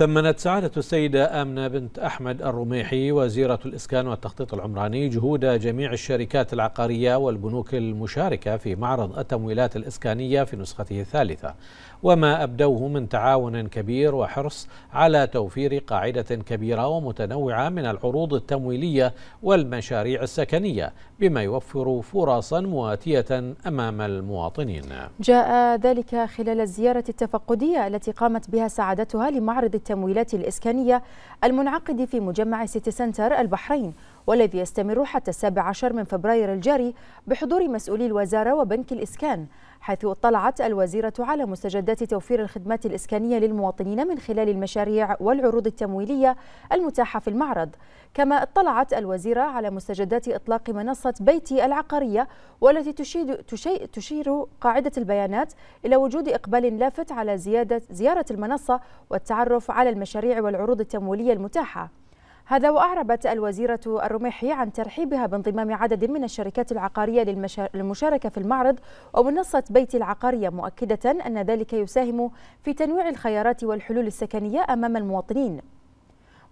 ثمنت سعادة السيدة آمنة بنت أحمد الرميحي وزيرة الإسكان والتخطيط العمراني جهود جميع الشركات العقارية والبنوك المشاركة في معرض التمويلات الإسكانية في نسخته الثالثة وما أبدوه من تعاون كبير وحرص على توفير قاعدة كبيرة ومتنوعة من العروض التمويلية والمشاريع السكنية بما يوفر فرصا مواتية أمام المواطنين جاء ذلك خلال الزيارة التفقدية التي قامت بها سعادتها لمعرض التمويل التمويلات الإسكانية المنعقد في مجمع سيتي سنتر البحرين والذي يستمر حتى السابع عشر من فبراير الجاري بحضور مسؤولي الوزارة وبنك الإسكان حيث اطلعت الوزيرة على مستجدات توفير الخدمات الإسكانية للمواطنين من خلال المشاريع والعروض التمويلية المتاحة في المعرض كما اطلعت الوزيرة على مستجدات إطلاق منصة بيتي العقارية والتي تشيد تشي تشير قاعدة البيانات إلى وجود إقبال لافت على زيادة زيارة المنصة والتعرف على المشاريع والعروض التمويلية المتاحة هذا وأعربت الوزيرة الرميحي عن ترحيبها بانضمام عدد من الشركات العقارية للمشاركة في المعرض ومنصة بيت العقارية مؤكدة أن ذلك يساهم في تنويع الخيارات والحلول السكنية أمام المواطنين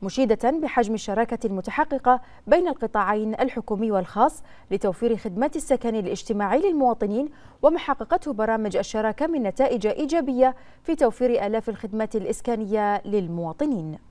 مشيدة بحجم الشراكة المتحققة بين القطاعين الحكومي والخاص لتوفير خدمات السكن الاجتماعي للمواطنين وما حققته برامج الشراكة من نتائج إيجابية في توفير آلاف الخدمات الإسكانية للمواطنين